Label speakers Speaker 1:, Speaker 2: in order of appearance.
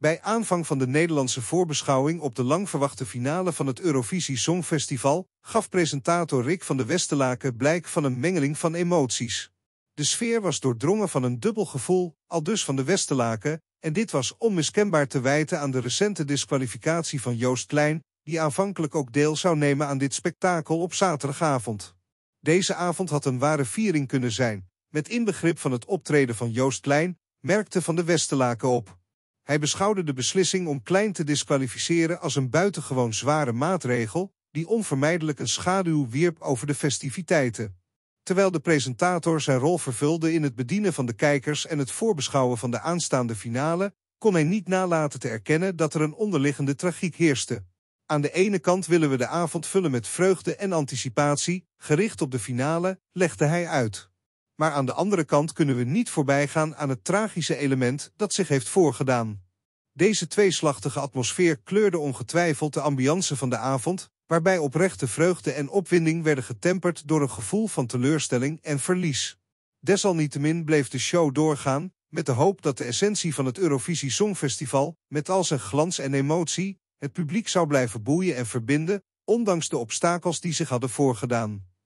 Speaker 1: Bij aanvang van de Nederlandse voorbeschouwing op de lang verwachte finale van het Eurovisie Songfestival gaf presentator Rick van de Westelaken blijk van een mengeling van emoties. De sfeer was doordrongen van een dubbel gevoel, al dus van de Westelaken, en dit was onmiskenbaar te wijten aan de recente disqualificatie van Joost Klein, die aanvankelijk ook deel zou nemen aan dit spektakel op zaterdagavond. Deze avond had een ware viering kunnen zijn, met inbegrip van het optreden van Joost Klein, merkte van de Westerlaken op. Hij beschouwde de beslissing om Klein te disqualificeren als een buitengewoon zware maatregel, die onvermijdelijk een schaduw wierp over de festiviteiten. Terwijl de presentator zijn rol vervulde in het bedienen van de kijkers en het voorbeschouwen van de aanstaande finale, kon hij niet nalaten te erkennen dat er een onderliggende tragiek heerste. Aan de ene kant willen we de avond vullen met vreugde en anticipatie, gericht op de finale, legde hij uit maar aan de andere kant kunnen we niet voorbijgaan aan het tragische element dat zich heeft voorgedaan. Deze tweeslachtige atmosfeer kleurde ongetwijfeld de ambiance van de avond, waarbij oprechte vreugde en opwinding werden getemperd door een gevoel van teleurstelling en verlies. Desalniettemin bleef de show doorgaan, met de hoop dat de essentie van het Eurovisie Songfestival, met al zijn glans en emotie, het publiek zou blijven boeien en verbinden, ondanks de obstakels die zich hadden voorgedaan.